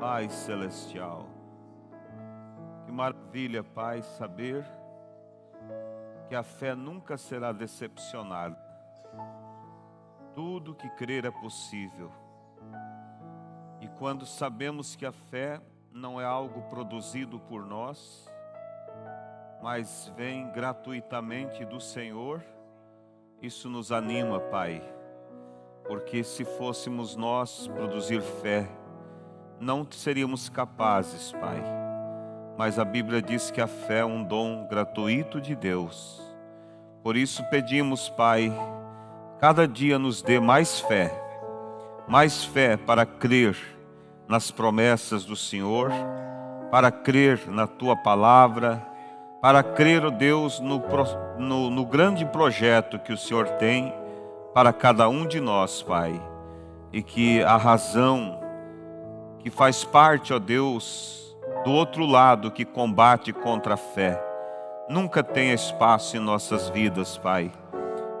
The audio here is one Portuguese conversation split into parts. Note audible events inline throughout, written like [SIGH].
Pai Celestial. Que maravilha, Pai, saber que a fé nunca será decepcionada. Tudo que crer é possível. E quando sabemos que a fé não é algo produzido por nós, mas vem gratuitamente do Senhor, isso nos anima, Pai, porque se fôssemos nós produzir fé, não seríamos capazes, Pai. Mas a Bíblia diz que a fé é um dom gratuito de Deus. Por isso pedimos, Pai, cada dia nos dê mais fé, mais fé para crer nas promessas do Senhor, para crer na Tua palavra, para crer, oh Deus, no, no, no grande projeto que o Senhor tem para cada um de nós, Pai. E que a razão que faz parte, ó Deus, do outro lado que combate contra a fé, nunca tenha espaço em nossas vidas, Pai,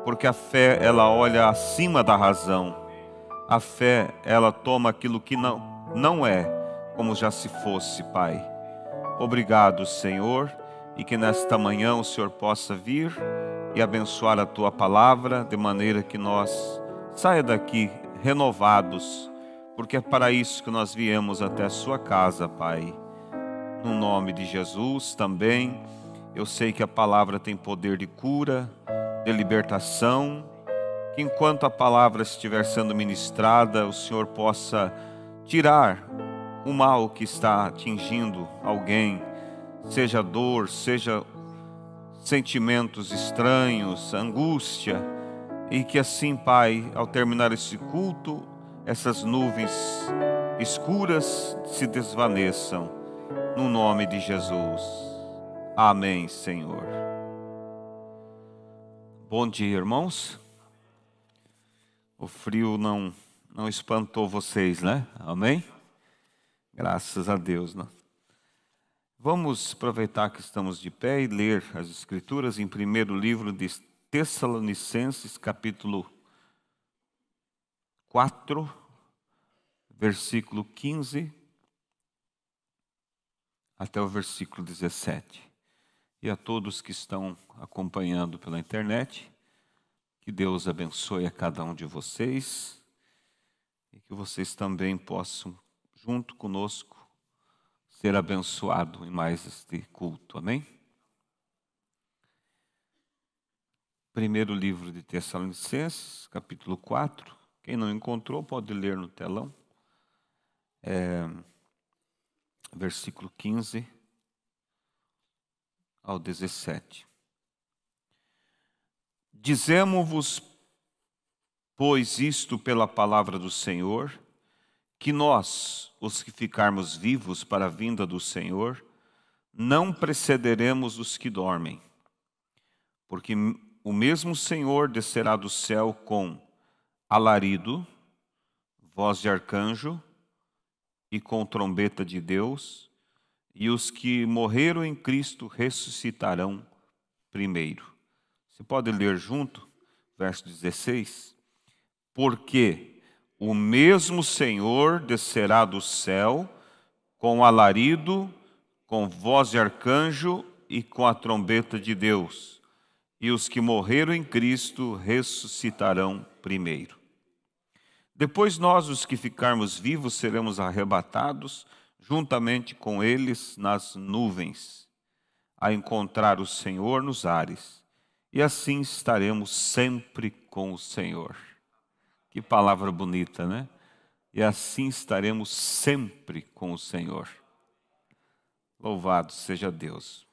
porque a fé ela olha acima da razão. A fé ela toma aquilo que não não é, como já se fosse, Pai. Obrigado, Senhor, e que nesta manhã o Senhor possa vir e abençoar a tua palavra de maneira que nós saia daqui renovados porque é para isso que nós viemos até a sua casa, Pai. No nome de Jesus também, eu sei que a palavra tem poder de cura, de libertação, que enquanto a palavra estiver sendo ministrada, o Senhor possa tirar o mal que está atingindo alguém, seja dor, seja sentimentos estranhos, angústia, e que assim, Pai, ao terminar esse culto, essas nuvens escuras se desvaneçam, no nome de Jesus. Amém, Senhor. Bom dia, irmãos. O frio não não espantou vocês, né? Amém? Graças a Deus. Né? Vamos aproveitar que estamos de pé e ler as Escrituras em primeiro livro de Tessalonicenses, capítulo 4, versículo 15 até o versículo 17. E a todos que estão acompanhando pela internet, que Deus abençoe a cada um de vocês e que vocês também possam, junto conosco, ser abençoado em mais este culto. Amém? Primeiro livro de Tessalonicenses, capítulo 4. Quem não encontrou, pode ler no telão é, versículo 15 ao 17. Dizemos-vos, pois, isto pela palavra do Senhor, que nós, os que ficarmos vivos para a vinda do Senhor, não precederemos os que dormem, porque o mesmo Senhor descerá do céu com alarido, voz de arcanjo, e com trombeta de Deus, e os que morreram em Cristo ressuscitarão primeiro. Você pode ler junto, verso 16? Porque o mesmo Senhor descerá do céu com alarido, com voz de arcanjo e com a trombeta de Deus, e os que morreram em Cristo ressuscitarão primeiro. Depois nós, os que ficarmos vivos, seremos arrebatados juntamente com eles nas nuvens, a encontrar o Senhor nos ares. E assim estaremos sempre com o Senhor. Que palavra bonita, né? E assim estaremos sempre com o Senhor. Louvado seja Deus.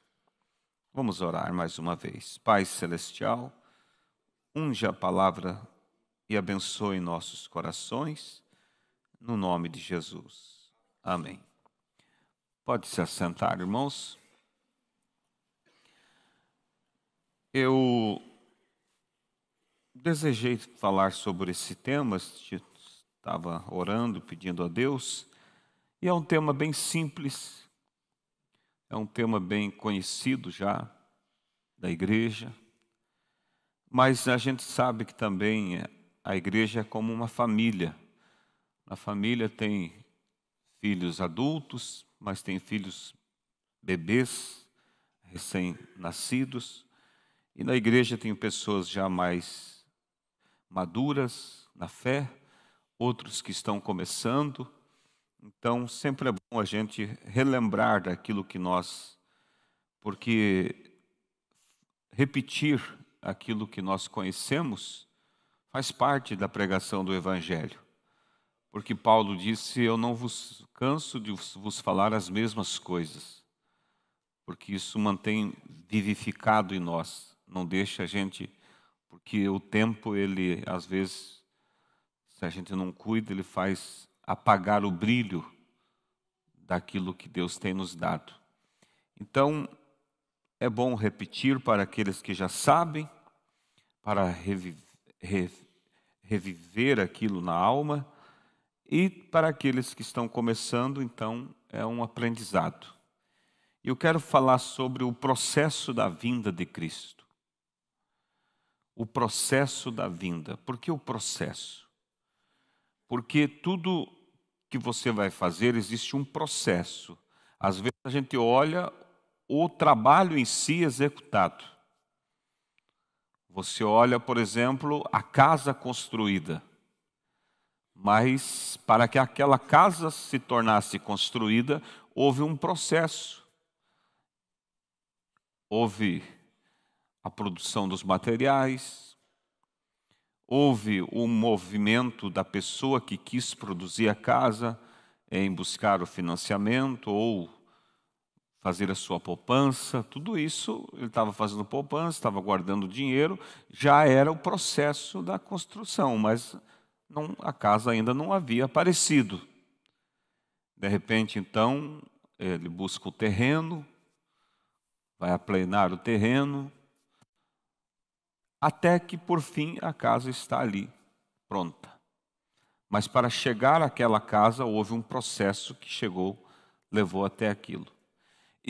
Vamos orar mais uma vez. Pai celestial, unge a palavra e abençoe nossos corações, no nome de Jesus. Amém. Pode se assentar, irmãos. Eu desejei falar sobre esse tema, estava orando, pedindo a Deus, e é um tema bem simples, é um tema bem conhecido já da igreja, mas a gente sabe que também é a igreja é como uma família. A família tem filhos adultos, mas tem filhos bebês, recém-nascidos. E na igreja tem pessoas já mais maduras na fé, outros que estão começando. Então, sempre é bom a gente relembrar daquilo que nós, porque repetir aquilo que nós conhecemos faz parte da pregação do Evangelho. Porque Paulo disse: Eu não vos canso de vos falar as mesmas coisas, porque isso mantém vivificado em nós, não deixa a gente. Porque o tempo, ele, às vezes, se a gente não cuida, ele faz apagar o brilho daquilo que Deus tem nos dado. Então, é bom repetir para aqueles que já sabem, para reviver, reviver aquilo na alma. E para aqueles que estão começando, então, é um aprendizado. Eu quero falar sobre o processo da vinda de Cristo. O processo da vinda. Por que o processo? Porque tudo que você vai fazer existe um processo. Às vezes a gente olha o trabalho em si executado. Você olha, por exemplo, a casa construída. Mas para que aquela casa se tornasse construída, houve um processo. Houve a produção dos materiais, houve o um movimento da pessoa que quis produzir a casa em buscar o financiamento ou fazer a sua poupança, tudo isso, ele estava fazendo poupança, estava guardando dinheiro, já era o processo da construção, mas não, a casa ainda não havia aparecido. De repente, então, ele busca o terreno, vai aplanar o terreno, até que, por fim, a casa está ali, pronta. Mas para chegar àquela casa, houve um processo que chegou, levou até aquilo.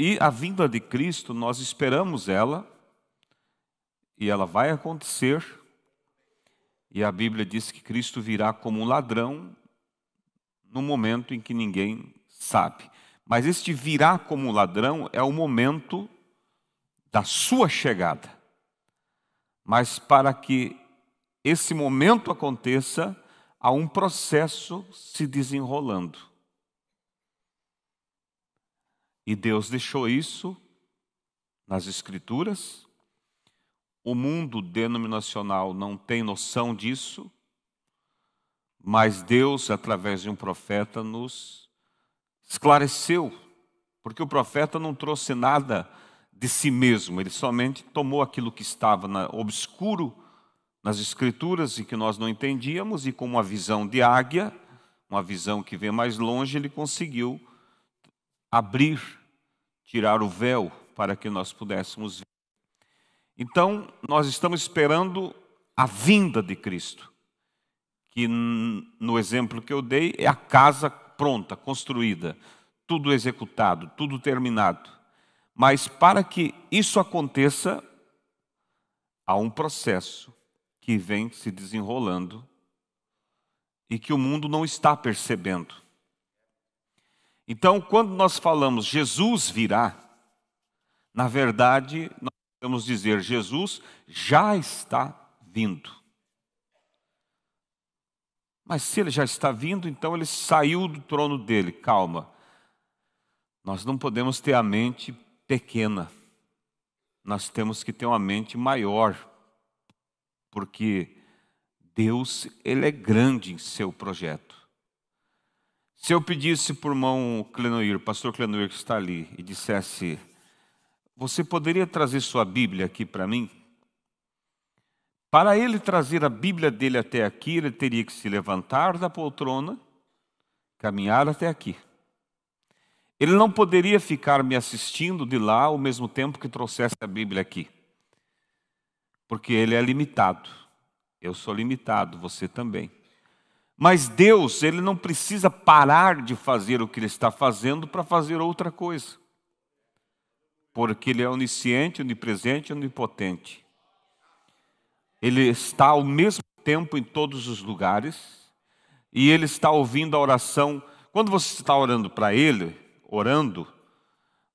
E a vinda de Cristo, nós esperamos ela, e ela vai acontecer. E a Bíblia diz que Cristo virá como um ladrão no momento em que ninguém sabe. Mas este virá como um ladrão é o momento da sua chegada. Mas para que esse momento aconteça, há um processo se desenrolando. E Deus deixou isso nas Escrituras. O mundo denominacional não tem noção disso, mas Deus, através de um profeta, nos esclareceu, porque o profeta não trouxe nada de si mesmo, ele somente tomou aquilo que estava na, obscuro nas Escrituras e que nós não entendíamos, e com uma visão de águia, uma visão que vê mais longe, ele conseguiu abrir tirar o véu para que nós pudéssemos ver. Então, nós estamos esperando a vinda de Cristo, que no exemplo que eu dei é a casa pronta, construída, tudo executado, tudo terminado. Mas para que isso aconteça, há um processo que vem se desenrolando e que o mundo não está percebendo. Então, quando nós falamos Jesus virá, na verdade, nós podemos dizer Jesus já está vindo. Mas se ele já está vindo, então ele saiu do trono dele. Calma. Nós não podemos ter a mente pequena. Nós temos que ter uma mente maior. Porque Deus, ele é grande em seu projeto. Se eu pedisse por mão Clenoir, pastor Clenoir que está ali, e dissesse: Você poderia trazer sua Bíblia aqui para mim? Para ele trazer a Bíblia dele até aqui, ele teria que se levantar da poltrona, caminhar até aqui. Ele não poderia ficar me assistindo de lá ao mesmo tempo que trouxesse a Bíblia aqui, porque ele é limitado. Eu sou limitado, você também. Mas Deus, ele não precisa parar de fazer o que ele está fazendo para fazer outra coisa. Porque ele é onisciente, onipresente e onipotente. Ele está ao mesmo tempo em todos os lugares e ele está ouvindo a oração. Quando você está orando para ele, orando,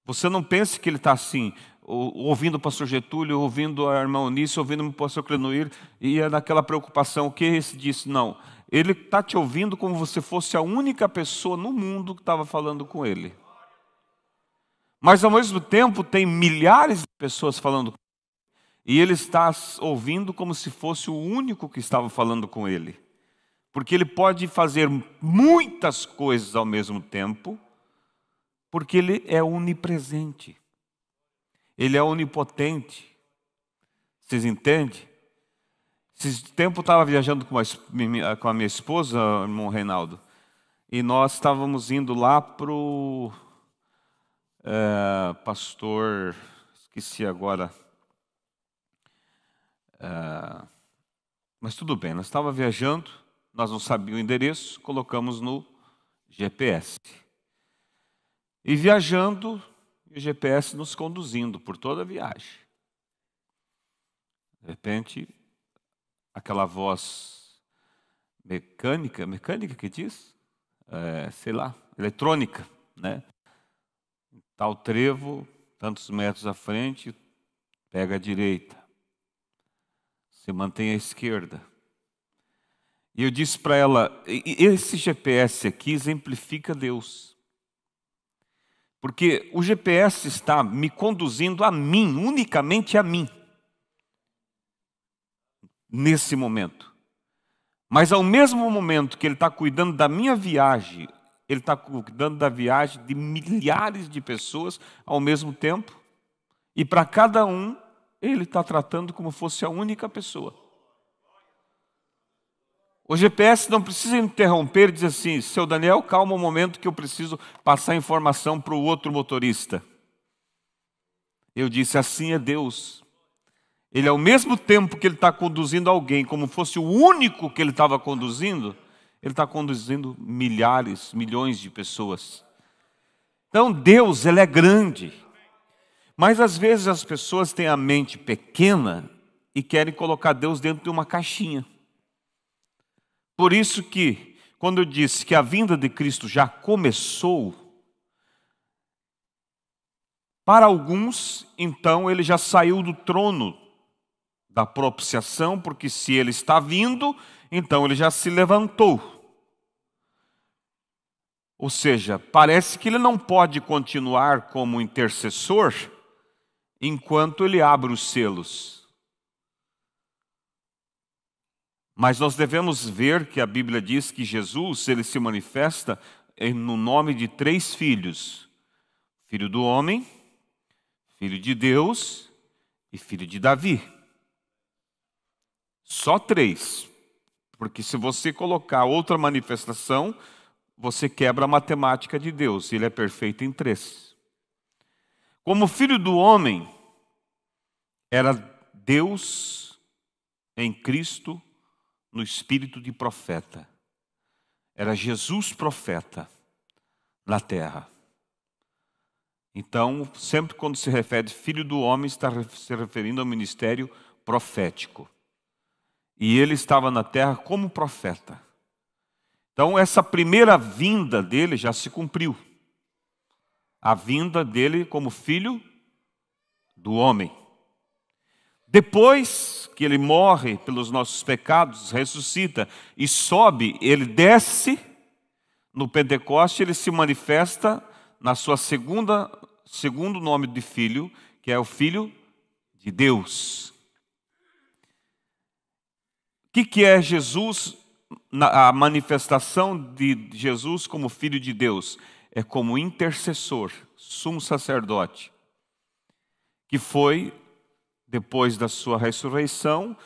você não pense que ele está assim, ouvindo o pastor Getúlio, ouvindo a irmã Unice, ouvindo o pastor Clenuir, e é naquela preocupação. O que esse disse? Não, ele está te ouvindo como se você fosse a única pessoa no mundo que estava falando com ele. Mas ao mesmo tempo tem milhares de pessoas falando com ele, e ele está ouvindo como se fosse o único que estava falando com ele. Porque ele pode fazer muitas coisas ao mesmo tempo, porque ele é onipresente. Ele é onipotente. Vocês entendem? Esse tempo estava viajando com, uma, com a minha esposa, irmão Reinaldo, e nós estávamos indo lá para o é, eh, pastor, esqueci agora, é, mas tudo bem, nós estávamos viajando, nós não sabíamos o endereço, colocamos no GPS. E viajando, o GPS nos conduzindo por toda a viagem. De repente, aquela voz mecânica, mecânica que diz? É, sei lá, eletrônica, né? Tal trevo, tantos metros à frente, pega a direita. Se mantém à esquerda. E eu disse para ela: esse GPS aqui exemplifica Deus. Porque o GPS está me conduzindo a mim, unicamente a mim nesse momento. Mas ao mesmo momento que Ele está cuidando da minha viagem, Ele está cuidando da viagem de milhares de pessoas ao mesmo tempo. E para cada um, Ele está tratando como fosse a única pessoa. O GPS não precisa interromper e dizer assim: seu Daniel, calma um momento que eu preciso passar informação para o outro motorista. Eu disse: assim é Deus. Ele, ao mesmo tempo que ele está conduzindo alguém como fosse o único que ele estava conduzindo, ele está conduzindo milhares, milhões de pessoas. Então, Deus, ele é grande. Mas às vezes as pessoas têm a mente pequena e querem colocar Deus dentro de uma caixinha. Por isso que, quando eu disse que a vinda de Cristo já começou, para alguns, então, ele já saiu do trono da propiciação, porque se ele está vindo, então ele já se levantou. Ou seja, parece que ele não pode continuar como intercessor enquanto ele abre os selos. Mas nós devemos ver que a Bíblia diz que Jesus, ele se manifesta no nome de três filhos: filho do homem, filho de Deus e filho de Davi. Só três. Porque se você colocar outra manifestação, você quebra a matemática de Deus. Ele é perfeito em três. Como filho do homem, era Deus em Cristo no espírito de profeta. Era Jesus profeta na terra. Então, sempre quando se refere filho do homem, está se referindo ao ministério profético e ele estava na terra como profeta. Então, essa primeira vinda dele já se cumpriu. A vinda dele como filho do homem. Depois que ele morre pelos nossos pecados, ressuscita e sobe, ele desce no Pentecoste, ele se manifesta na sua segunda segundo nome de filho, que é o filho de Deus que, que é Jesus, a manifestação de Jesus como Filho de Deus? É como intercessor, sumo sacerdote, que foi, depois da sua ressurreição,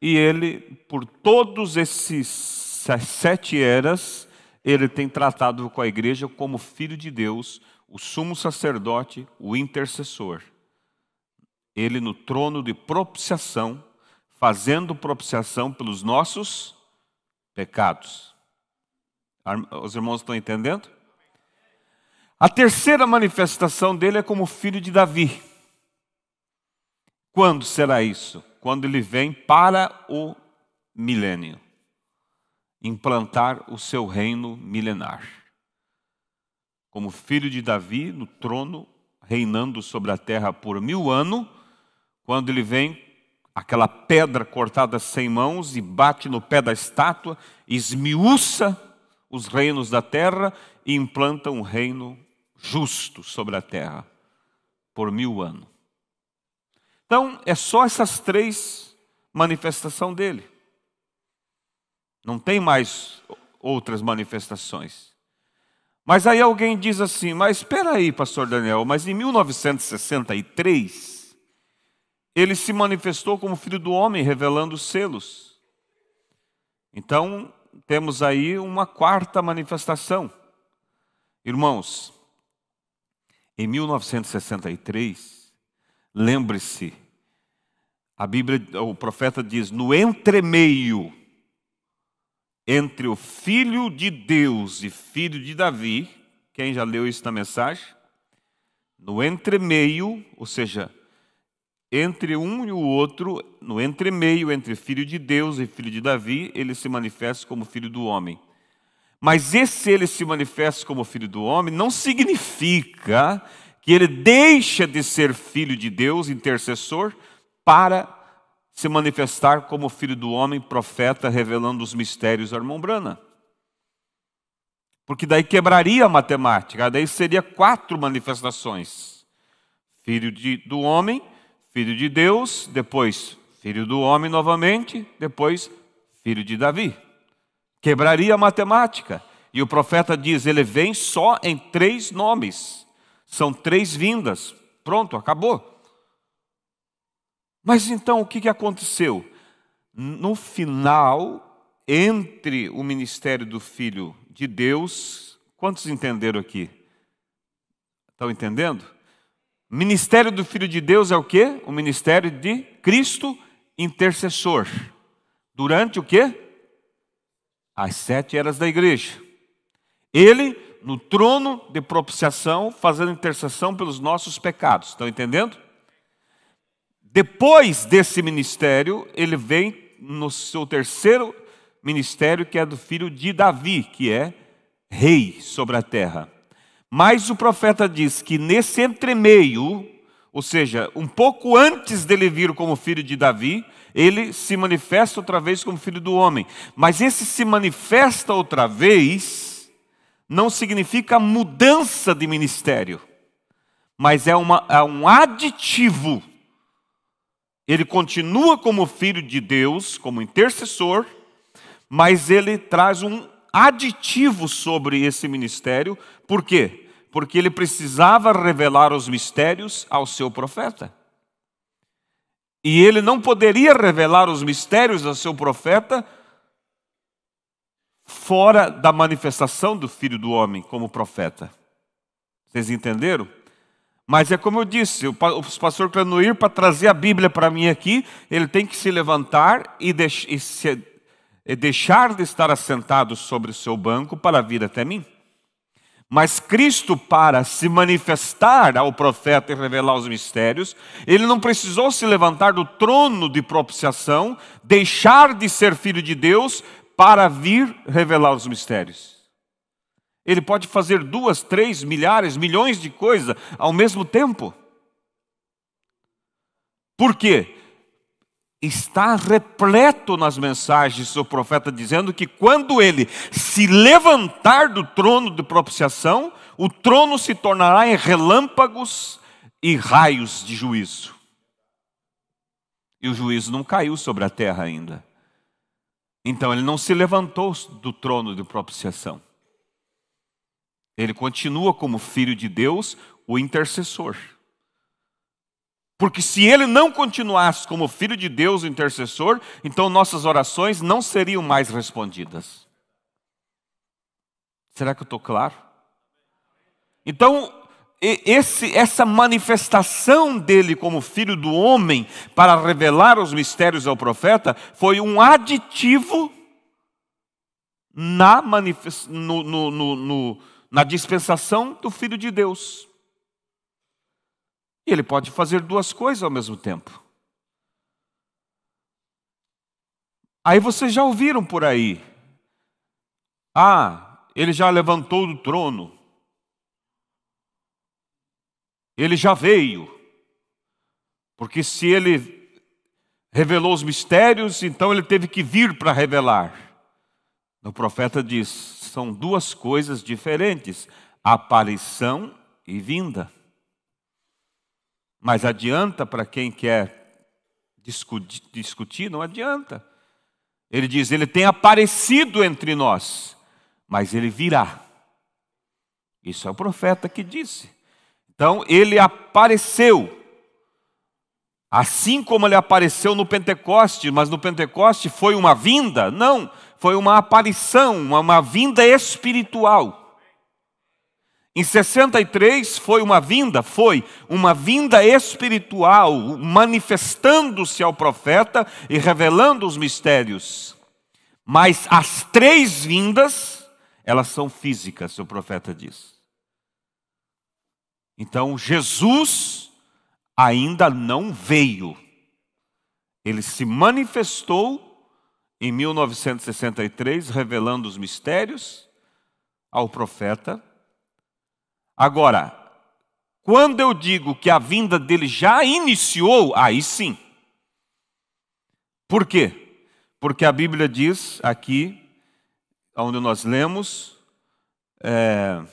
e ele, por todos esses sete eras, ele tem tratado com a igreja como filho de Deus, o sumo sacerdote, o intercessor. Ele no trono de propiciação fazendo propiciação pelos nossos pecados. Os irmãos estão entendendo? A terceira manifestação dele é como filho de Davi. Quando será isso? Quando ele vem para o milênio implantar o seu reino milenar. Como filho de Davi, no trono, reinando sobre a terra por mil anos, quando ele vem aquela pedra cortada sem mãos e bate no pé da estátua, esmiuça os reinos da terra e implanta um reino justo sobre a terra por mil anos. Então, é só essas três manifestações dele. Não tem mais outras manifestações. Mas aí alguém diz assim: mas espera aí, pastor Daniel, mas em 1963 ele se manifestou como filho do homem, revelando selos. Então, temos aí uma quarta manifestação. Irmãos, em 1963, lembre-se, a Bíblia, o profeta diz: no entremeio entre o filho de Deus e filho de Davi, quem já leu isso na mensagem? No entremeio, ou seja, entre um e o outro, no entremeio, entre filho de Deus e filho de Davi, ele se manifesta como filho do homem. Mas esse ele se manifesta como filho do homem não significa que ele deixa de ser filho de Deus, intercessor, para se manifestar como filho do homem, profeta, revelando os mistérios da irmã Brana. Porque daí quebraria a matemática, daí seria quatro manifestações: filho de, do homem, filho de Deus, depois filho do homem novamente, depois filho de Davi. Quebraria a matemática. E o profeta diz: ele vem só em três nomes. São três vindas. Pronto, acabou. Mas então o que aconteceu? No final, entre o ministério do filho de Deus, quantos entenderam aqui? Estão entendendo? Ministério do Filho de Deus é o que? O ministério de Cristo intercessor. Durante o que? As sete eras da igreja. Ele no trono de propiciação, fazendo intercessão pelos nossos pecados. Estão entendendo? Depois desse ministério, ele vem no seu terceiro ministério, que é do filho de Davi, que é rei sobre a terra. Mas o profeta diz que nesse entremeio, ou seja, um pouco antes dele vir como filho de Davi, ele se manifesta outra vez como filho do homem. Mas esse se manifesta outra vez não significa mudança de ministério, mas é, uma, é um aditivo. Ele continua como filho de Deus, como intercessor, mas ele traz um aditivo sobre esse ministério. Por quê? Porque ele precisava revelar os mistérios ao seu profeta. E ele não poderia revelar os mistérios ao seu profeta fora da manifestação do Filho do Homem como profeta. Vocês entenderam? Mas é como eu disse, o pastor Clenoir, para trazer a Bíblia para mim aqui, ele tem que se levantar e, deixar, e se é deixar de estar assentado sobre o seu banco para vir até mim. Mas Cristo, para se manifestar ao profeta e revelar os mistérios, ele não precisou se levantar do trono de propiciação, deixar de ser filho de Deus, para vir revelar os mistérios. Ele pode fazer duas, três, milhares, milhões de coisas ao mesmo tempo. Por quê? está repleto nas mensagens do profeta, dizendo que quando ele se levantar do trono de propiciação, o trono se tornará em relâmpagos e raios de juízo. E o juízo não caiu sobre a terra ainda. Então ele não se levantou do trono de propiciação. Ele continua como filho de Deus, o intercessor. Porque se ele não continuasse como filho de Deus, intercessor, então nossas orações não seriam mais respondidas. Será que eu estou claro? Então, esse, essa manifestação dele como filho do homem para revelar os mistérios ao profeta foi um aditivo na, no, no, no, na dispensação do filho de Deus. E ele pode fazer duas coisas ao mesmo tempo. Aí vocês já ouviram por aí. Ah, ele já levantou do trono. Ele já veio. Porque se ele revelou os mistérios, então ele teve que vir para revelar. O profeta diz: são duas coisas diferentes: aparição e vinda. Mas adianta para quem quer discutir, discutir? Não adianta. Ele diz: Ele tem aparecido entre nós, mas ele virá. Isso é o profeta que disse. Então, ele apareceu. Assim como ele apareceu no Pentecoste, mas no Pentecoste foi uma vinda? Não, foi uma aparição, uma, uma vinda espiritual. Em 63 foi uma vinda, foi uma vinda espiritual, manifestando-se ao profeta e revelando os mistérios. Mas as três vindas, elas são físicas, o profeta diz. Então Jesus ainda não veio. Ele se manifestou em 1963, revelando os mistérios ao profeta Agora, quando eu digo que a vinda dele já iniciou, aí sim. Por quê? Porque a Bíblia diz aqui, onde nós lemos, é,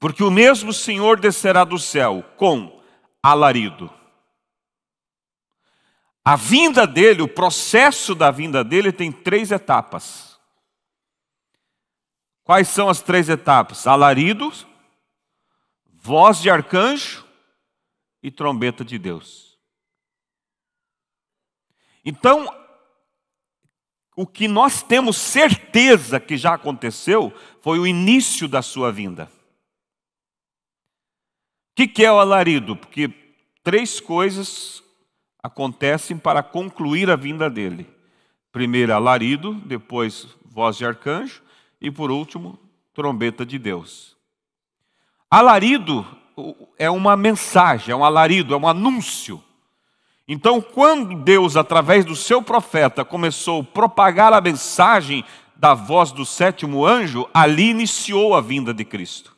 porque o mesmo Senhor descerá do céu com alarido. A vinda dele, o processo da vinda dele tem três etapas. Quais são as três etapas? Alaridos, voz de arcanjo e trombeta de Deus. Então, o que nós temos certeza que já aconteceu foi o início da sua vinda. O que, que é o alarido? Porque três coisas acontecem para concluir a vinda dele: primeiro, alarido, depois, voz de arcanjo, e por último, trombeta de Deus. Alarido é uma mensagem, é um alarido, é um anúncio. Então, quando Deus, através do seu profeta, começou a propagar a mensagem da voz do sétimo anjo, ali iniciou a vinda de Cristo.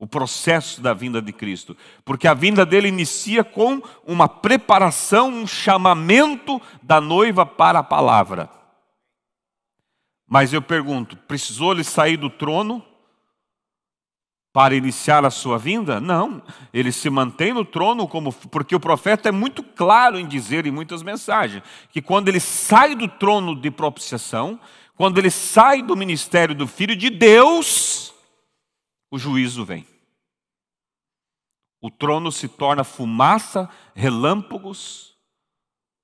O processo da vinda de Cristo. Porque a vinda dele inicia com uma preparação, um chamamento da noiva para a palavra. Mas eu pergunto: precisou ele sair do trono? para iniciar a sua vinda? Não, ele se mantém no trono como porque o profeta é muito claro em dizer em muitas mensagens que quando ele sai do trono de propiciação, quando ele sai do ministério do filho de Deus, o juízo vem. O trono se torna fumaça, relâmpagos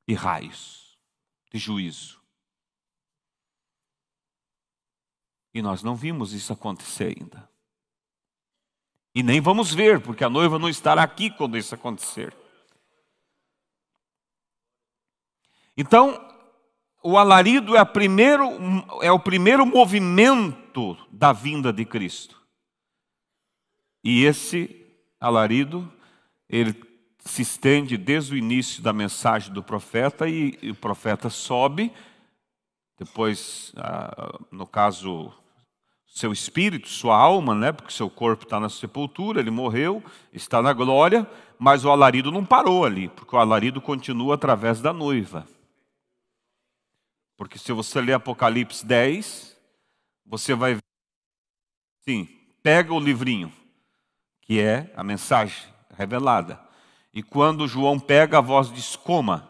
e raios de juízo. E nós não vimos isso acontecer ainda. E nem vamos ver, porque a noiva não estará aqui quando isso acontecer. Então, o alarido é, primeiro, é o primeiro movimento da vinda de Cristo. E esse alarido, ele se estende desde o início da mensagem do profeta, e, e o profeta sobe, depois, ah, no caso, seu espírito, sua alma, né? porque seu corpo está na sepultura, ele morreu, está na glória, mas o alarido não parou ali, porque o alarido continua através da noiva. Porque se você ler Apocalipse 10, você vai ver. Sim, pega o livrinho, que é a mensagem revelada. E quando João pega, a voz diz: coma.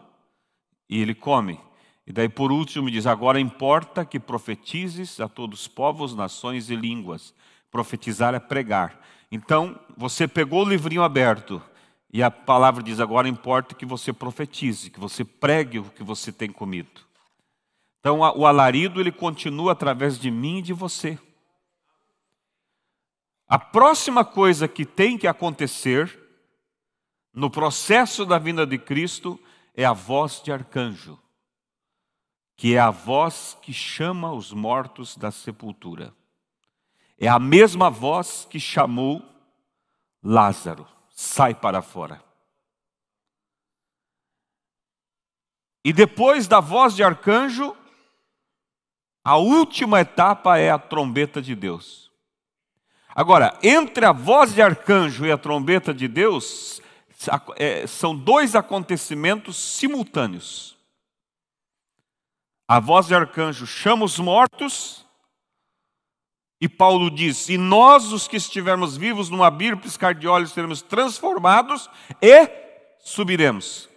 E ele come. E daí, por último, diz: Agora importa que profetizes a todos os povos, nações e línguas. Profetizar é pregar. Então, você pegou o livrinho aberto e a palavra diz: Agora importa que você profetize, que você pregue o que você tem comido. Então, o alarido ele continua através de mim e de você. A próxima coisa que tem que acontecer no processo da vinda de Cristo é a voz de arcanjo que é a voz que chama os mortos da sepultura. É a mesma voz que chamou Lázaro, sai para fora. E depois da voz de arcanjo, a última etapa é a trombeta de Deus. Agora, entre a voz de arcanjo e a trombeta de Deus, é, são dois acontecimentos simultâneos a voz de arcanjo chama os mortos, e Paulo diz: E nós, os que estivermos vivos, num abrir piscar de olhos, seremos transformados e subiremos.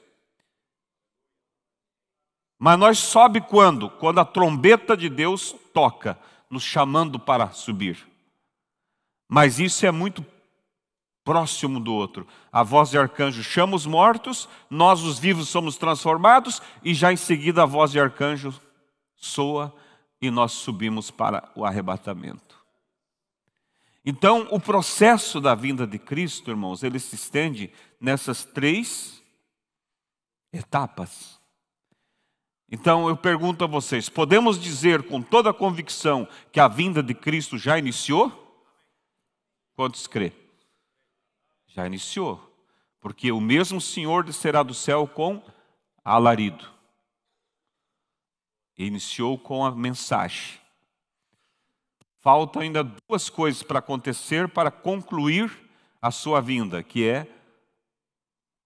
Mas nós sobe quando? Quando a trombeta de Deus toca, nos chamando para subir. Mas isso é muito próximo do outro. A voz de arcanjo chama os mortos, nós os vivos somos transformados, e já em seguida a voz de arcanjo soa e nós subimos para o arrebatamento. Então, o processo da vinda de Cristo, irmãos, ele se estende nessas três etapas. Então, eu pergunto a vocês: podemos dizer com toda a convicção que a vinda de Cristo já iniciou? Quantos crê? Já iniciou, porque o mesmo Senhor descerá do céu com alarido. Iniciou com a mensagem. Faltam ainda duas coisas para acontecer para concluir a sua vinda, que é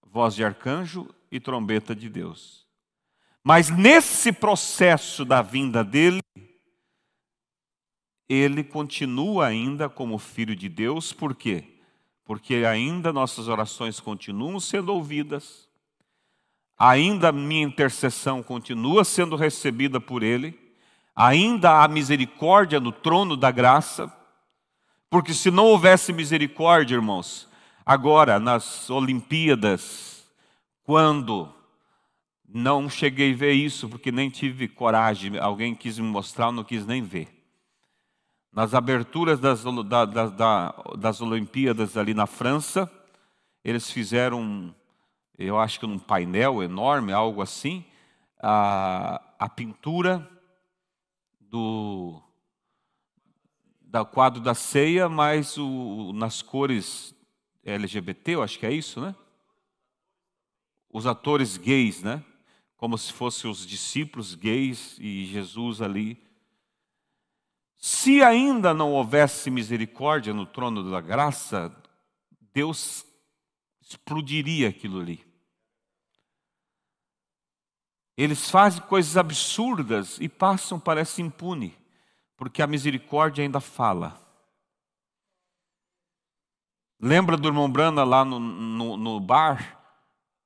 voz de arcanjo e trombeta de Deus. Mas nesse processo da vinda dele, ele continua ainda como filho de Deus, por quê? porque ainda nossas orações continuam sendo ouvidas, ainda a minha intercessão continua sendo recebida por Ele, ainda há misericórdia no trono da graça, porque se não houvesse misericórdia, irmãos, agora nas Olimpíadas, quando não cheguei a ver isso, porque nem tive coragem, alguém quis me mostrar, eu não quis nem ver nas aberturas das, das Olimpíadas ali na França, eles fizeram, eu acho que num painel enorme, algo assim, a, a pintura do, do quadro da ceia, mas o, nas cores LGBT, eu acho que é isso, né? Os atores gays, né? Como se fossem os discípulos gays e Jesus ali se ainda não houvesse misericórdia no trono da graça, Deus explodiria aquilo ali. Eles fazem coisas absurdas e passam, parece impune, porque a misericórdia ainda fala. Lembra do irmão Brana lá no, no, no bar?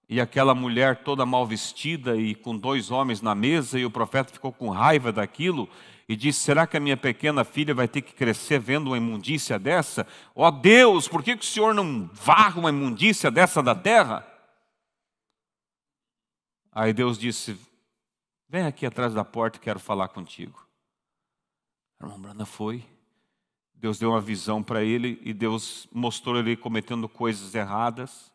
E aquela mulher toda mal vestida e com dois homens na mesa, e o profeta ficou com raiva daquilo, e disse: Será que a minha pequena filha vai ter que crescer vendo uma imundícia dessa? Ó oh, Deus, por que, que o Senhor não varra uma imundícia dessa da terra? Aí Deus disse: Vem aqui atrás da porta, quero falar contigo. A irmã Brana foi. Deus deu uma visão para ele e Deus mostrou ele cometendo coisas erradas.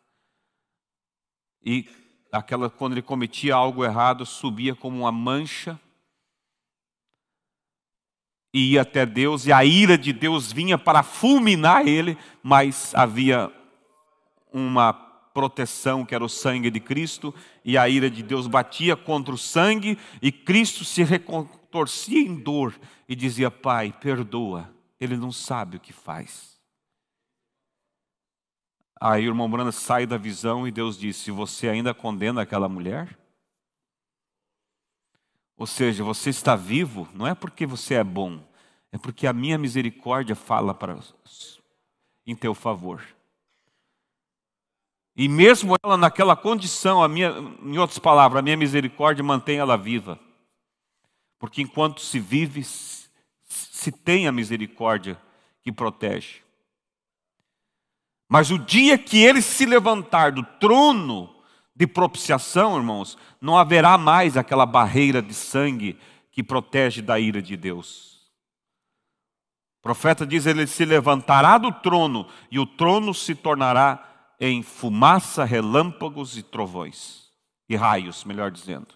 E aquela quando ele cometia algo errado, subia como uma mancha e ia até Deus, e a ira de Deus vinha para fulminar ele, mas havia uma proteção que era o sangue de Cristo, e a ira de Deus batia contra o sangue, e Cristo se recontorcia em dor e dizia: Pai, perdoa, ele não sabe o que faz. Aí o irmão Brana sai da visão e Deus disse: Você ainda condena aquela mulher? Ou seja, você está vivo não é porque você é bom, é porque a minha misericórdia fala para em teu favor. E mesmo ela naquela condição, a minha, em outras palavras, a minha misericórdia mantém ela viva. Porque enquanto se vive, se tem a misericórdia que protege. Mas o dia que ele se levantar do trono de propiciação, irmãos, não haverá mais aquela barreira de sangue que protege da ira de Deus. O profeta diz: ele se levantará do trono e o trono se tornará em fumaça, relâmpagos e trovões, e raios, melhor dizendo.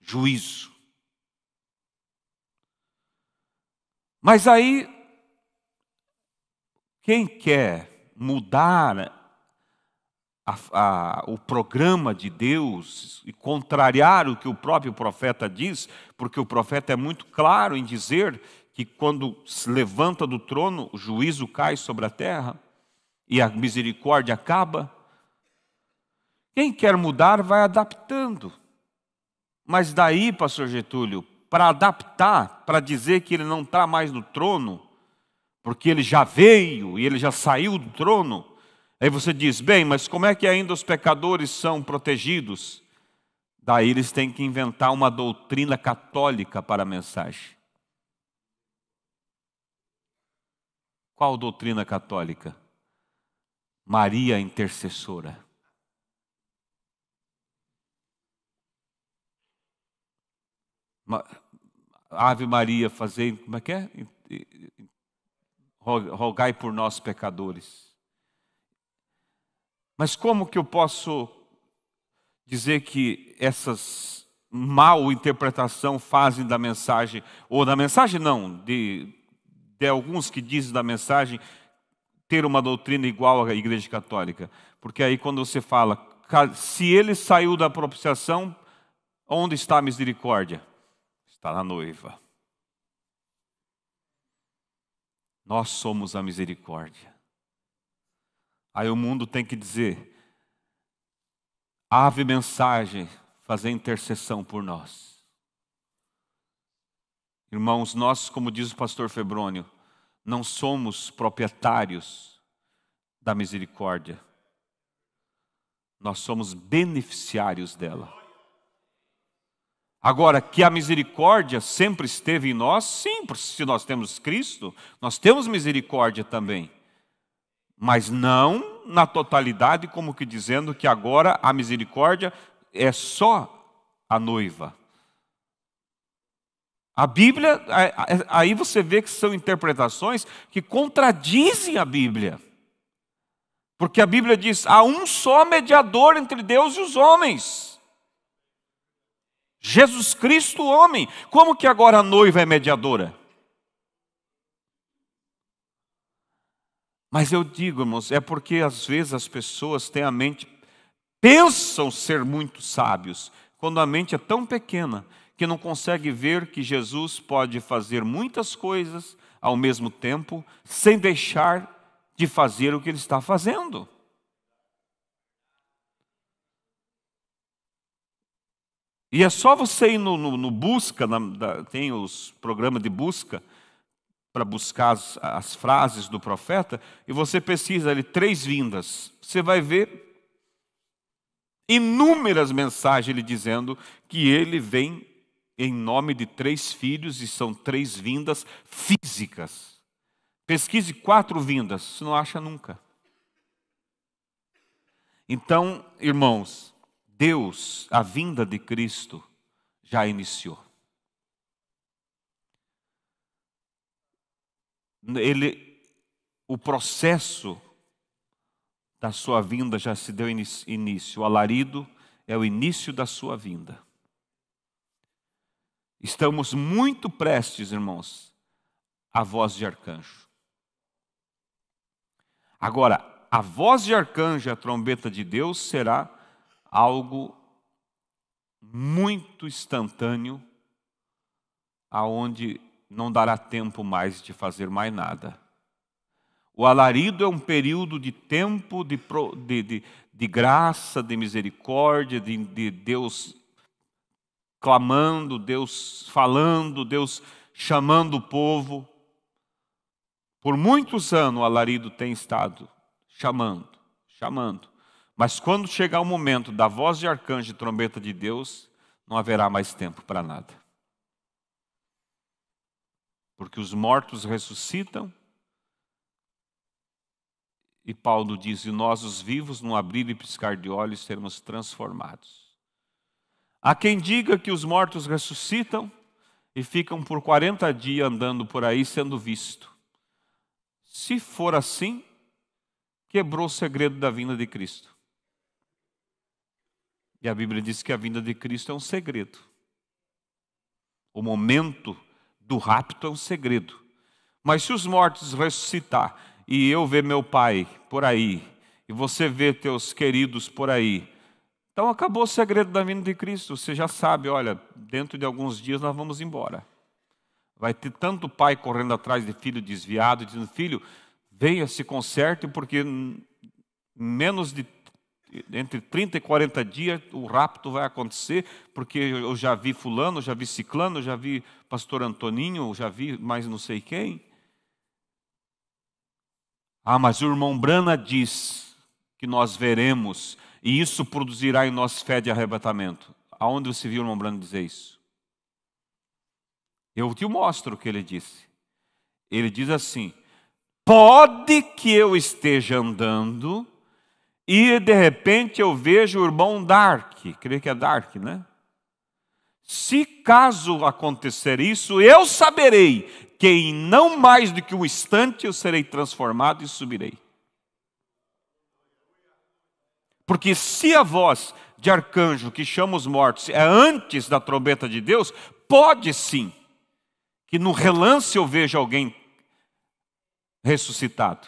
Juízo. Mas aí, quem quer mudar a, a, o programa de Deus e contrariar o que o próprio profeta diz, porque o profeta é muito claro em dizer que quando se levanta do trono, o juízo cai sobre a terra e a misericórdia acaba. Quem quer mudar vai adaptando. Mas daí, pastor Getúlio, para adaptar, para dizer que ele não está mais no trono, porque ele já veio e ele já saiu do trono, Aí você diz: bem, mas como é que ainda os pecadores são protegidos? Daí eles têm que inventar uma doutrina católica para a mensagem. Qual doutrina católica? Maria intercessora. Ave Maria, fazei, como é que é? Rogai por nós pecadores. Mas como que eu posso dizer que essas mal interpretação fazem da mensagem, ou da mensagem não, de, de alguns que dizem da mensagem ter uma doutrina igual à Igreja Católica? Porque aí quando você fala, se ele saiu da propiciação, onde está a misericórdia? Está na noiva. Nós somos a misericórdia. Aí o mundo tem que dizer: Ave mensagem, fazer intercessão por nós. Irmãos, nós, como diz o pastor Febrônio, não somos proprietários da misericórdia, nós somos beneficiários dela. Agora, que a misericórdia sempre esteve em nós, sim, se nós temos Cristo, nós temos misericórdia também mas não na totalidade, como que dizendo que agora a misericórdia é só a noiva. A Bíblia, aí você vê que são interpretações que contradizem a Bíblia. Porque a Bíblia diz: há um só mediador entre Deus e os homens. Jesus Cristo, homem. Como que agora a noiva é mediadora? Mas eu digo, irmãos, é porque às vezes as pessoas têm a mente, pensam ser muito sábios, quando a mente é tão pequena que não consegue ver que Jesus pode fazer muitas coisas ao mesmo tempo, sem deixar de fazer o que ele está fazendo. E é só você ir no, no, no busca, na, da, tem os programas de busca, para buscar as, as frases do profeta e você pesquisa ali três vindas. Você vai ver inúmeras mensagens lhe dizendo que ele vem em nome de três filhos e são três vindas físicas. Pesquise quatro vindas, você não acha nunca. Então, irmãos, Deus, a vinda de Cristo já iniciou. ele, o processo da sua vinda já se deu início. O alarido é o início da sua vinda. Estamos muito prestes, irmãos, à voz de arcanjo. Agora, a voz de arcanjo, a trombeta de Deus, será algo muito instantâneo, aonde não dará tempo mais de fazer mais nada. O alarido é um período de tempo de, de, de, de graça, de misericórdia, de, de Deus clamando, Deus falando, Deus chamando o povo. Por muitos anos o alarido tem estado chamando, chamando. Mas quando chegar o momento da voz de arcanjo e trombeta de Deus, não haverá mais tempo para nada porque os mortos ressuscitam. E Paulo diz: E nós, os vivos, num abrir e piscar de olhos, seremos transformados. Há quem diga que os mortos ressuscitam e ficam por 40 dias andando por aí sendo visto. Se for assim, quebrou o segredo da vinda de Cristo. E a Bíblia diz que a vinda de Cristo é um segredo. O momento do rapto é um segredo. Mas se os mortos ressuscitar e eu ver meu pai por aí, e você ver teus queridos por aí, então acabou o segredo da vinda de Cristo. Você já sabe, olha, dentro de alguns dias nós vamos embora. Vai ter tanto pai correndo atrás de filho desviado, dizendo: Filho, venha, se conserte, porque menos de entre 30 e 40 dias o rapto vai acontecer, porque eu já vi fulano, já vi ciclano, já vi pastor Antoninho, já vi mais não sei quem. Ah, mas o irmão Brana diz que nós veremos, e isso produzirá em nós fé de arrebatamento. Aonde você viu o irmão Brana dizer isso? Eu te mostro o que ele disse. Ele diz assim: pode que eu esteja andando e de repente eu vejo o irmão Dark, creio que é Dark, né? Se caso acontecer isso, eu saberei que em não mais do que um instante eu serei transformado e subirei. Porque se a voz de arcanjo que chama os mortos é antes da trombeta de Deus, pode sim que no relance eu veja alguém ressuscitado.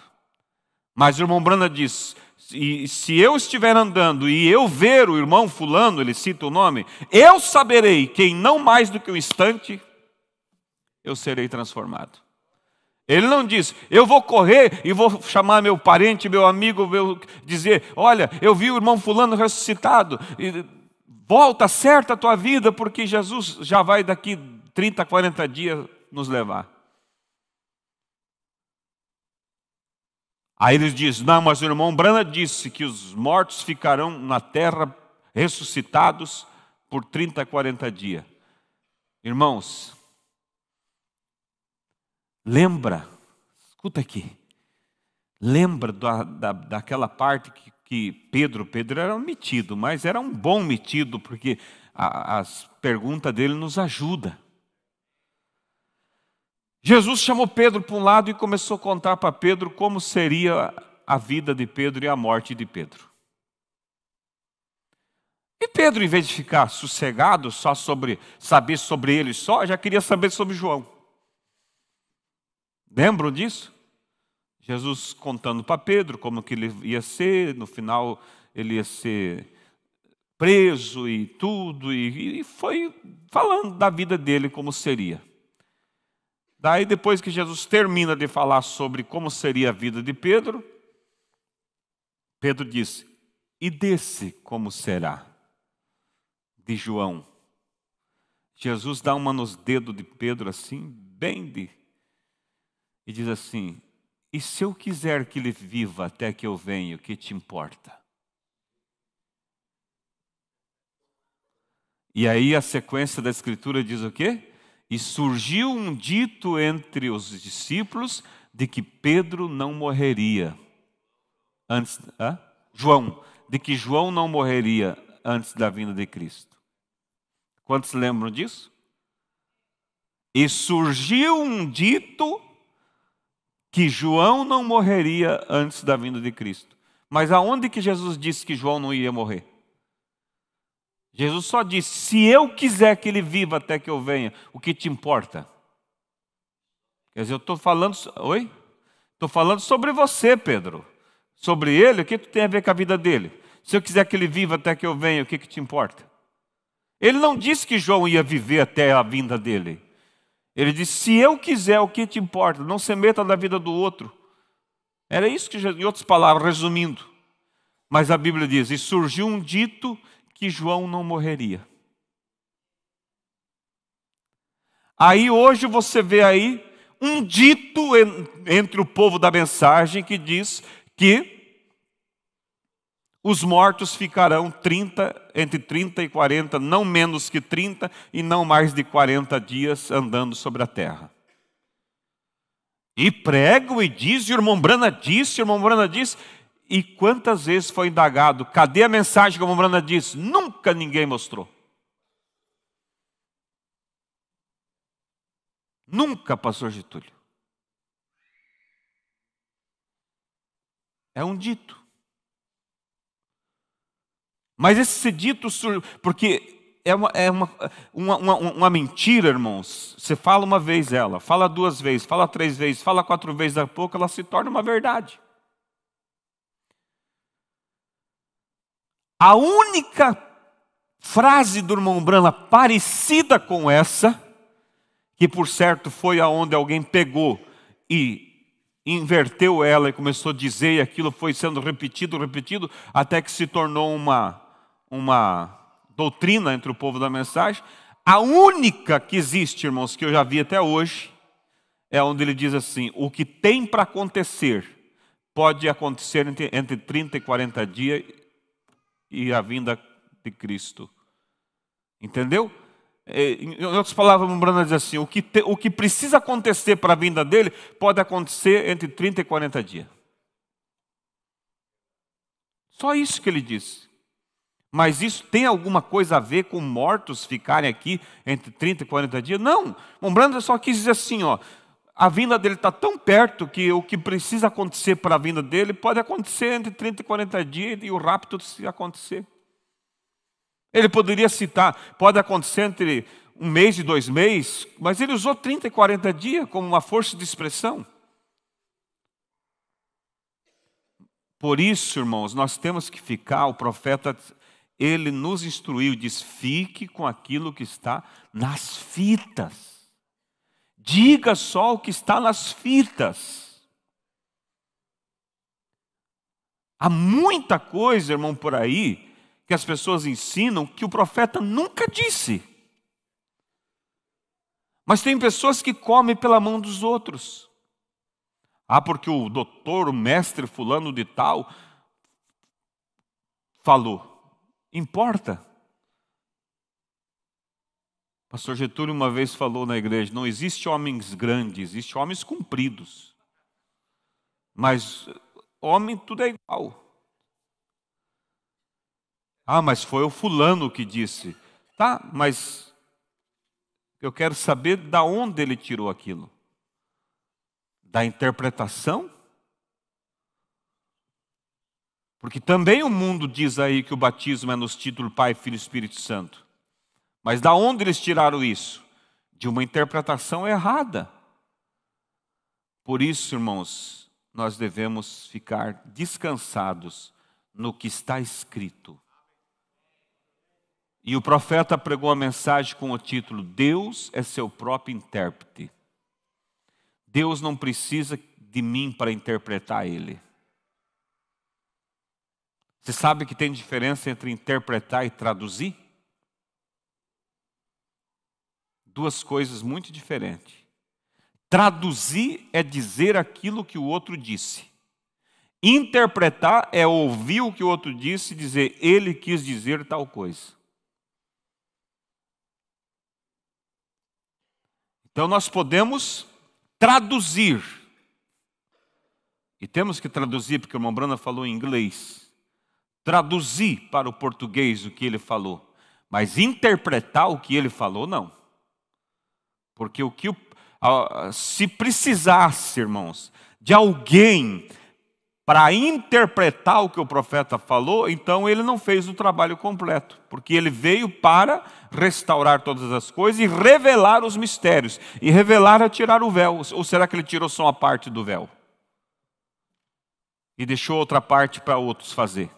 Mas o irmão Brana diz: e se eu estiver andando e eu ver o irmão Fulano, ele cita o nome, eu saberei que em não mais do que um instante eu serei transformado. Ele não diz, eu vou correr e vou chamar meu parente, meu amigo, meu, dizer: Olha, eu vi o irmão Fulano ressuscitado, e, volta, acerta a tua vida, porque Jesus já vai daqui 30, 40 dias nos levar. Aí eles dizem: Não, mas o irmão Brana disse que os mortos ficarão na terra ressuscitados por 30, 40 dias. Irmãos, lembra, escuta aqui, lembra da, da, daquela parte que, que Pedro, Pedro era um metido, mas era um bom metido, porque a, as perguntas dele nos ajudam. Jesus chamou Pedro para um lado e começou a contar para Pedro como seria a vida de Pedro e a morte de Pedro. E Pedro, em vez de ficar sossegado só sobre saber sobre ele só, já queria saber sobre João. Lembram disso? Jesus contando para Pedro como que ele ia ser, no final ele ia ser preso e tudo, e, e foi falando da vida dele como seria. Daí, depois que Jesus termina de falar sobre como seria a vida de Pedro, Pedro disse: E desse como será? De João. Jesus dá uma nos dedos de Pedro assim, bem de. E diz assim: E se eu quiser que ele viva até que eu venha, o que te importa? E aí a sequência da escritura diz o quê? E surgiu um dito entre os discípulos de que Pedro não morreria antes. Ah? João, de que João não morreria antes da vinda de Cristo. Quantos lembram disso? E surgiu um dito que João não morreria antes da vinda de Cristo. Mas aonde que Jesus disse que João não iria morrer? Jesus só disse: se eu quiser que ele viva até que eu venha, o que te importa? Quer dizer, eu estou falando. Oi? Estou falando sobre você, Pedro. Sobre ele, o que tu tem a ver com a vida dele? Se eu quiser que ele viva até que eu venha, o que, que te importa? Ele não disse que João ia viver até a vinda dele. Ele disse: se eu quiser, o que te importa? Não se meta na vida do outro. Era isso que, em outras palavras, resumindo. Mas a Bíblia diz: e surgiu um dito que João não morreria. Aí hoje você vê aí um dito entre o povo da mensagem que diz que os mortos ficarão 30, entre 30 e 40, não menos que 30 e não mais de 40 dias andando sobre a terra. E prego e diz, e o irmão Brana disse, o irmão Brana disse, e quantas vezes foi indagado? Cadê a mensagem que a Mombrana disse? Nunca ninguém mostrou. Nunca, pastor Getúlio. É um dito. Mas esse dito, porque é, uma, é uma, uma, uma, uma mentira, irmãos. Você fala uma vez ela, fala duas vezes, fala três vezes, fala quatro vezes, daqui a pouco ela se torna uma verdade. A única frase do irmão Brana parecida com essa, que por certo foi aonde alguém pegou e inverteu ela e começou a dizer, e aquilo foi sendo repetido, repetido, até que se tornou uma, uma doutrina entre o povo da mensagem. A única que existe, irmãos, que eu já vi até hoje, é onde ele diz assim: o que tem para acontecer pode acontecer entre, entre 30 e 40 dias, e a vinda de Cristo. Entendeu? É, em outras palavras, Brana diz assim: o que, te, o que precisa acontecer para a vinda dele pode acontecer entre 30 e 40 dias. Só isso que ele disse. Mas isso tem alguma coisa a ver com mortos ficarem aqui entre 30 e 40 dias? Não. Mombrando só quis dizer assim, ó, a vinda dele está tão perto que o que precisa acontecer para a vinda dele pode acontecer entre 30 e 40 dias e o rapto se acontecer. Ele poderia citar, pode acontecer entre um mês e dois meses, mas ele usou 30 e 40 dias como uma força de expressão. Por isso, irmãos, nós temos que ficar, o profeta, ele nos instruiu, diz: fique com aquilo que está nas fitas diga só o que está nas fitas. Há muita coisa, irmão, por aí, que as pessoas ensinam que o profeta nunca disse. Mas tem pessoas que comem pela mão dos outros. Ah, porque o doutor, o mestre fulano de tal falou. Importa? Pastor Getúlio uma vez falou na igreja: não existe homens grandes, existe homens cumpridos. Mas homem tudo é igual. Ah, mas foi o fulano que disse. Tá, mas eu quero saber da onde ele tirou aquilo. Da interpretação? Porque também o mundo diz aí que o batismo é nos títulos Pai, Filho e Espírito Santo. Mas da onde eles tiraram isso? De uma interpretação errada. Por isso, irmãos, nós devemos ficar descansados no que está escrito. E o profeta pregou a mensagem com o título: Deus é seu próprio intérprete. Deus não precisa de mim para interpretar ele. Você sabe que tem diferença entre interpretar e traduzir? duas coisas muito diferentes. Traduzir é dizer aquilo que o outro disse. Interpretar é ouvir o que o outro disse e dizer, ele quis dizer tal coisa. Então nós podemos traduzir. E temos que traduzir, porque o irmão Brana falou em inglês. Traduzir para o português o que ele falou. Mas interpretar o que ele falou, não. Porque o que se precisasse, irmãos, de alguém para interpretar o que o profeta falou, então ele não fez o trabalho completo, porque ele veio para restaurar todas as coisas e revelar os mistérios. E revelar é tirar o véu. Ou será que ele tirou só uma parte do véu? E deixou outra parte para outros fazer?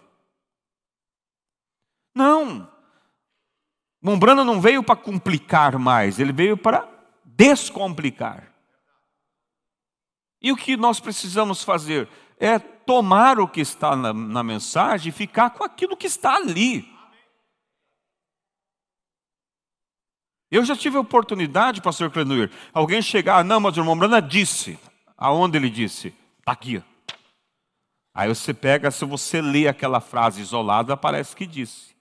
Não. Mombrana não veio para complicar mais, ele veio para descomplicar. E o que nós precisamos fazer? É tomar o que está na, na mensagem e ficar com aquilo que está ali. Eu já tive a oportunidade, pastor Clenuir, alguém chegar, não, mas o irmão Brana disse. Aonde ele disse? Está aqui. Aí você pega, se você lê aquela frase isolada, parece que disse.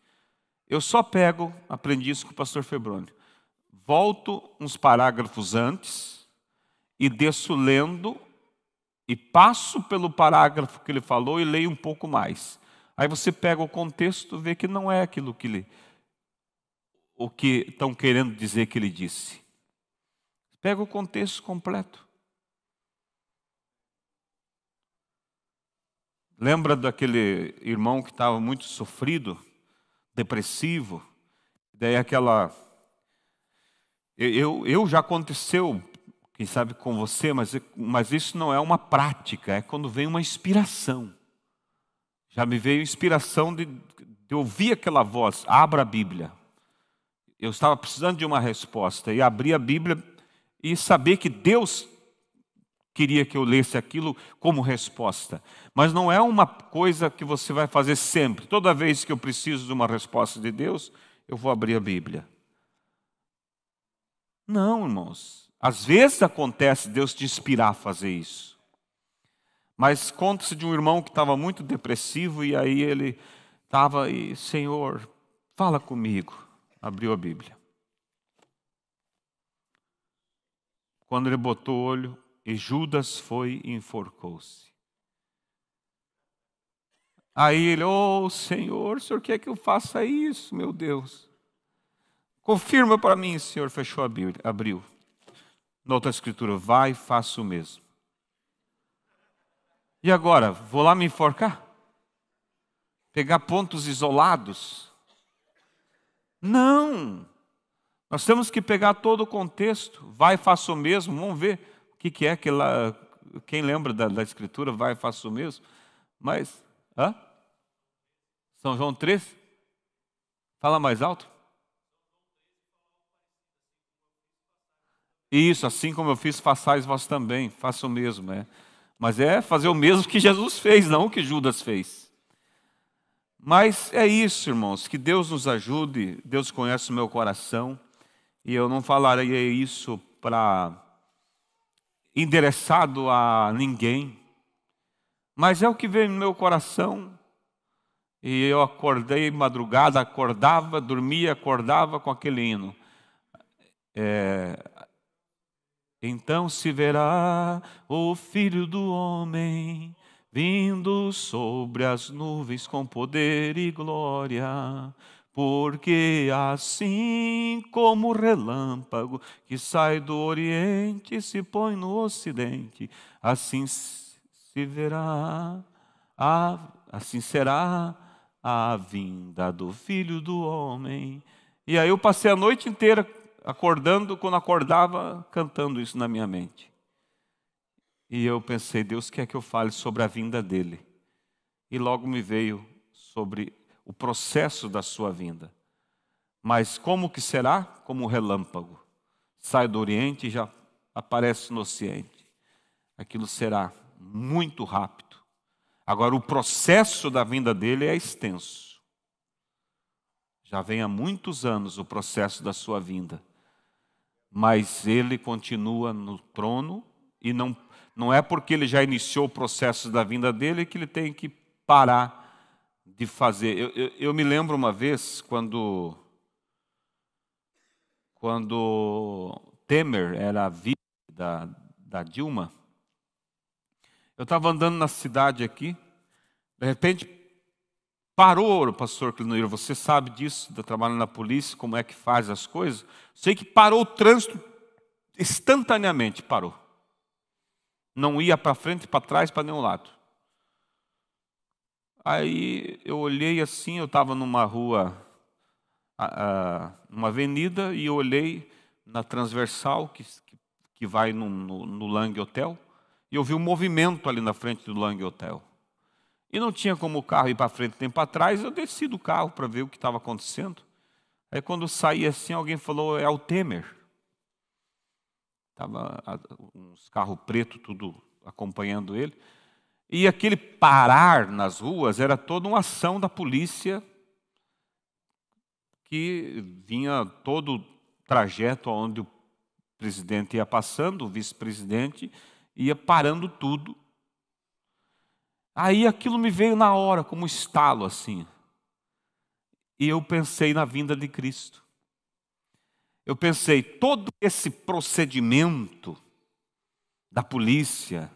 Eu só pego, aprendi isso com o pastor Febrônio volto uns parágrafos antes e desço lendo e passo pelo parágrafo que ele falou e leio um pouco mais. Aí você pega o contexto, vê que não é aquilo que ele o que estão querendo dizer que ele disse. Pega o contexto completo. Lembra daquele irmão que estava muito sofrido, depressivo? Daí aquela eu, eu já aconteceu, quem sabe com você, mas, mas isso não é uma prática, é quando vem uma inspiração. Já me veio inspiração de, de ouvir aquela voz: abra a Bíblia. Eu estava precisando de uma resposta e abri a Bíblia e saber que Deus queria que eu lesse aquilo como resposta. Mas não é uma coisa que você vai fazer sempre. Toda vez que eu preciso de uma resposta de Deus, eu vou abrir a Bíblia. Não, irmãos. Às vezes acontece Deus te inspirar a fazer isso. Mas conta-se de um irmão que estava muito depressivo e aí ele estava e, Senhor, fala comigo. Abriu a Bíblia. Quando ele botou o olho, e Judas foi e enforcou-se. Aí ele, oh Senhor, o Senhor quer que eu faça isso, meu Deus. Confirma para mim, Senhor, fechou a Bíblia, abriu. Noutra escritura, vai, faça o mesmo. E agora, vou lá me enforcar? Pegar pontos isolados? Não! Nós temos que pegar todo o contexto. Vai, faça o mesmo. Vamos ver o que, que é que lá. Quem lembra da, da escritura, vai, faça o mesmo. Mas, hã? São João 3? Fala mais alto. Isso, assim como eu fiz, façais vós também, faça o mesmo, né? Mas é fazer o mesmo que [LAUGHS] Jesus fez, não o que Judas fez. Mas é isso, irmãos, que Deus nos ajude, Deus conhece o meu coração, e eu não falarei isso para endereçado a ninguém, mas é o que veio no meu coração. E eu acordei madrugada, acordava, dormia, acordava com aquele hino. É, então se verá o Filho do Homem vindo sobre as nuvens com poder e glória. Porque assim como o relâmpago que sai do Oriente e se põe no Ocidente, assim se verá, a, assim será a vinda do Filho do Homem. E aí eu passei a noite inteira acordando, quando acordava, cantando isso na minha mente. E eu pensei, Deus quer que eu fale sobre a vinda dele. E logo me veio sobre o processo da sua vinda. Mas como que será? Como um relâmpago. Sai do Oriente e já aparece no Ocidente. Aquilo será muito rápido. Agora, o processo da vinda dele é extenso. Já vem há muitos anos o processo da sua vinda mas ele continua no trono e não, não é porque ele já iniciou o processo da vinda dele que ele tem que parar de fazer. Eu, eu, eu me lembro uma vez quando, quando Temer era vice da, da Dilma, eu estava andando na cidade aqui, de repente Parou, pastor Clinoeiro, você sabe disso, do trabalho na polícia, como é que faz as coisas? Sei que parou o trânsito instantaneamente, parou. Não ia para frente, para trás, para nenhum lado. Aí eu olhei assim, eu estava numa rua, numa avenida, e eu olhei na transversal, que, que vai no, no, no Lang Hotel, e eu vi um movimento ali na frente do Lang Hotel. E não tinha como o carro ir para frente nem para trás, eu desci do carro para ver o que estava acontecendo. Aí quando eu saí assim, alguém falou, é o Temer. Estava uns carros preto tudo acompanhando ele. E aquele parar nas ruas era toda uma ação da polícia que vinha todo o trajeto onde o presidente ia passando, o vice-presidente ia parando tudo Aí aquilo me veio na hora, como um estalo assim. E eu pensei na vinda de Cristo. Eu pensei, todo esse procedimento da polícia,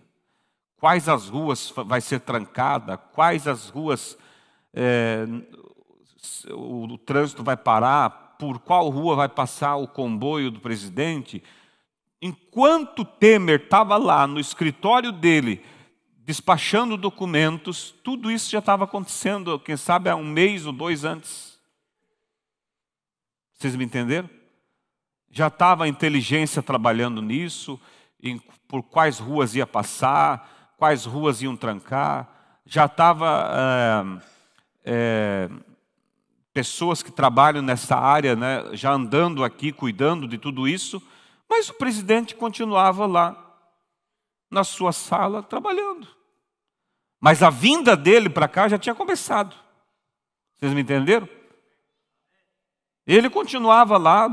quais as ruas vai ser trancada, quais as ruas é, o, o trânsito vai parar, por qual rua vai passar o comboio do presidente. Enquanto Temer estava lá no escritório dele, despachando documentos, tudo isso já estava acontecendo, quem sabe há um mês ou dois antes. Vocês me entenderam? Já estava a inteligência trabalhando nisso, em, por quais ruas ia passar, quais ruas iam trancar, já estava é, é, pessoas que trabalham nessa área, né, já andando aqui, cuidando de tudo isso, mas o presidente continuava lá na sua sala trabalhando. Mas a vinda dele para cá já tinha começado. Vocês me entenderam? Ele continuava lá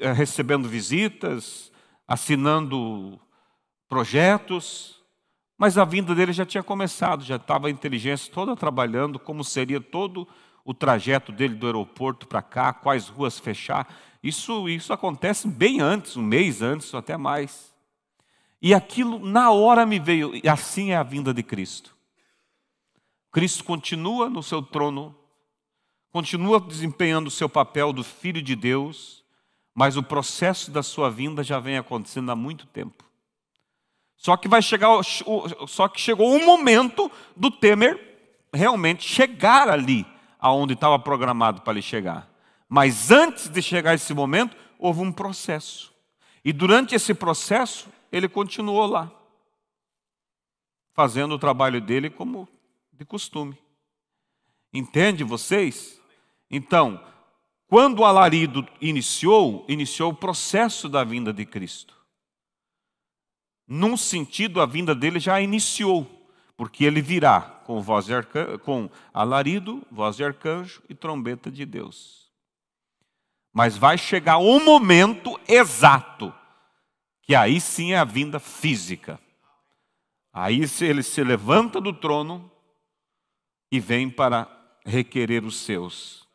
eh, recebendo visitas, assinando projetos, mas a vinda dele já tinha começado, já estava a inteligência toda trabalhando como seria todo o trajeto dele do aeroporto para cá, quais ruas fechar. Isso, isso acontece bem antes, um mês antes, ou até mais. E aquilo na hora me veio, e assim é a vinda de Cristo. Cristo continua no seu trono, continua desempenhando o seu papel do Filho de Deus, mas o processo da sua vinda já vem acontecendo há muito tempo. Só que vai chegar, só que chegou um momento do Temer realmente chegar ali aonde estava programado para ele chegar. Mas antes de chegar esse momento, houve um processo. E durante esse processo, ele continuou lá, fazendo o trabalho dele como de costume. Entende vocês? Então, quando o alarido iniciou, iniciou o processo da vinda de Cristo. Num sentido, a vinda dele já iniciou, porque ele virá com, voz de arcanjo, com alarido, voz de arcanjo e trombeta de Deus. Mas vai chegar o momento exato que aí sim é a vinda física. Aí ele se levanta do trono e vem para requerer os seus.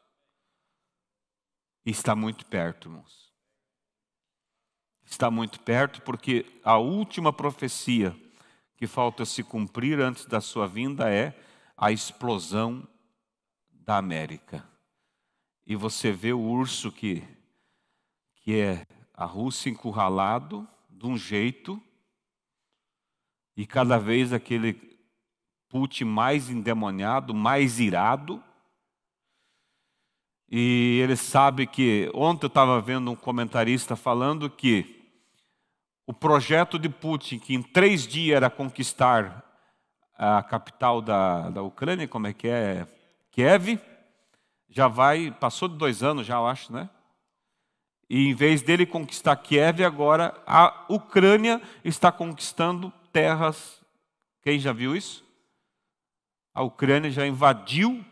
Está muito perto, irmãos. Está muito perto porque a última profecia que falta se cumprir antes da sua vinda é a explosão da América. E você vê o urso que, que é a Rússia encurralado de um jeito e cada vez aquele Putin mais endemoniado, mais irado. E ele sabe que. Ontem eu estava vendo um comentarista falando que o projeto de Putin, que em três dias era conquistar a capital da, da Ucrânia, como é que é? Kiev, já vai, passou de dois anos já, eu acho, né? E em vez dele conquistar Kiev, agora a Ucrânia está conquistando terras. Quem já viu isso? A Ucrânia já invadiu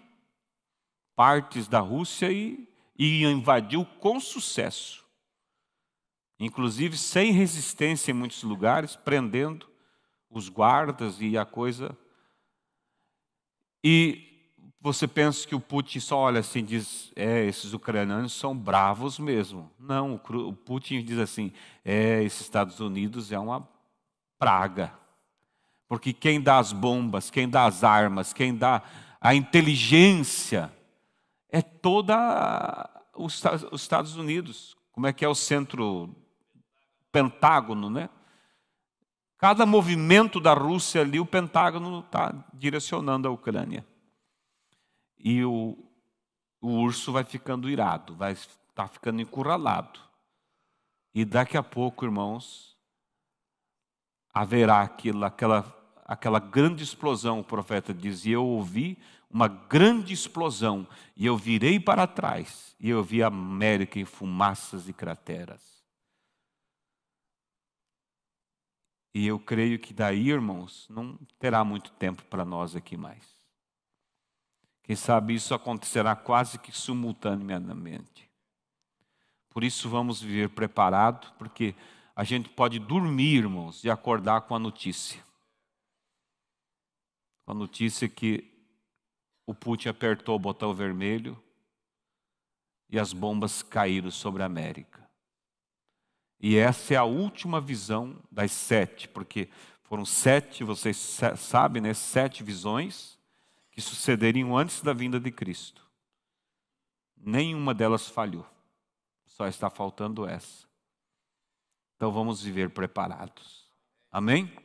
partes da Rússia e, e invadiu com sucesso. Inclusive sem resistência em muitos lugares, prendendo os guardas e a coisa. E você pensa que o Putin só olha assim e diz: é, esses ucranianos são bravos mesmo. Não, o Putin diz assim: é, esses Estados Unidos é uma praga. Porque quem dá as bombas, quem dá as armas, quem dá a inteligência é toda os, os Estados Unidos. Como é que é o centro Pentágono, né? Cada movimento da Rússia ali, o Pentágono está direcionando a Ucrânia e o, o urso vai ficando irado, vai estar tá ficando encurralado. E daqui a pouco, irmãos, haverá aquilo, aquela, aquela grande explosão, o profeta diz, e eu ouvi uma grande explosão, e eu virei para trás, e eu vi a América em fumaças e crateras. E eu creio que daí, irmãos, não terá muito tempo para nós aqui mais. Quem sabe isso acontecerá quase que simultaneamente. Por isso vamos viver preparado, porque a gente pode dormir, irmãos, e acordar com a notícia. Com a notícia que o Putin apertou o botão vermelho e as bombas caíram sobre a América. E essa é a última visão das sete, porque foram sete, vocês sabem, né? Sete visões que sucederiam antes da vinda de Cristo. Nenhuma delas falhou. Só está faltando essa. Então vamos viver preparados. Amém?